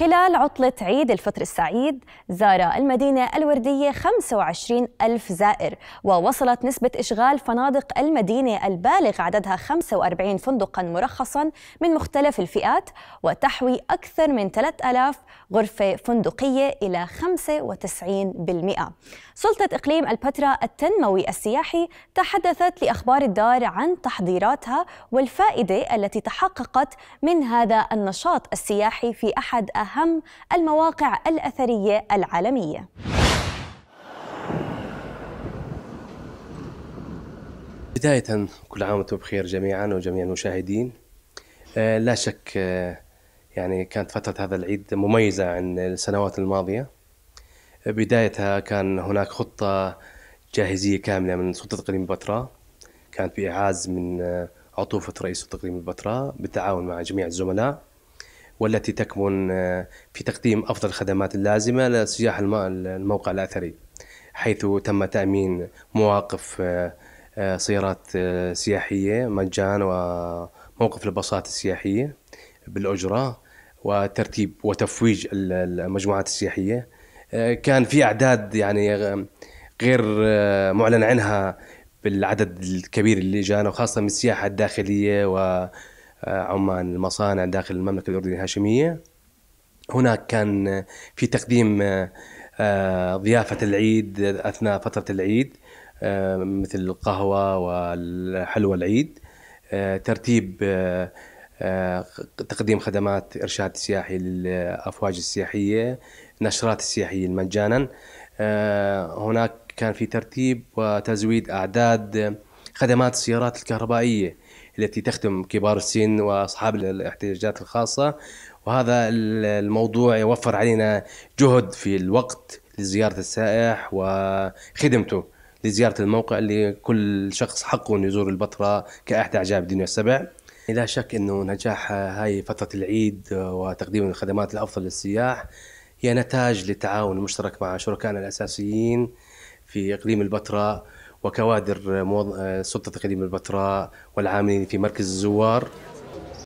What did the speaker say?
خلال عطلة عيد الفطر السعيد زار المدينة الوردية 25 ألف زائر ووصلت نسبة إشغال فنادق المدينة البالغ عددها 45 فندقا مرخصا من مختلف الفئات وتحوي أكثر من 3000 غرفة فندقية إلى 95% سلطة إقليم البتراء التنموي السياحي تحدثت لأخبار الدار عن تحضيراتها والفائدة التي تحققت من هذا النشاط السياحي في أحد أهم أهم المواقع الأثرية العالمية بداية كل عام وانتم بخير جميعا وجميع المشاهدين آه، لا شك آه، يعني كانت فترة هذا العيد مميزة عن السنوات الماضية آه، بدايتها كان هناك خطة جاهزية كاملة من سلطة تقليم البتراء كانت بإعاز من عطوفة رئيس تقليم البتراء بالتعاون مع جميع الزملاء والتي تكمن آه، في تقديم أفضل الخدمات اللازمة لسياح الموقع الأثري حيث تم تأمين مواقف سيارات آه، آه، سياحية مجان وموقف الباصات السياحية بالأجرة وترتيب وتفويج المجموعات السياحية كان في أعداد يعني غير معلن عنها بالعدد الكبير اللي جانا وخاصة من السياحة الداخلية و آه، عمان المصانع داخل المملكه الاردنيه الهاشميه هناك كان في تقديم آه، آه، ضيافه العيد اثناء فتره العيد مثل القهوه والحلوى العيد ترتيب تقديم خدمات ارشاد سياحي للافواج السياحيه نشرات السياحيه مجانا هناك كان في ترتيب وتزويد اعداد خدمات السيارات الكهربائيه التي تخدم كبار السن واصحاب الاحتياجات الخاصه وهذا الموضوع يوفر علينا جهد في الوقت لزياره السائح وخدمته لزياره الموقع اللي كل شخص حقه انه يزور البتراء كاحدى عجائب الدنيا السبع لا شك انه نجاح هاي فتره العيد وتقديم الخدمات الافضل للسياح هي نتاج للتعاون المشترك مع شركائنا الاساسيين في اقليم البتراء وكوادر آه، سلطة تقديم البتراء والعاملين في مركز الزوار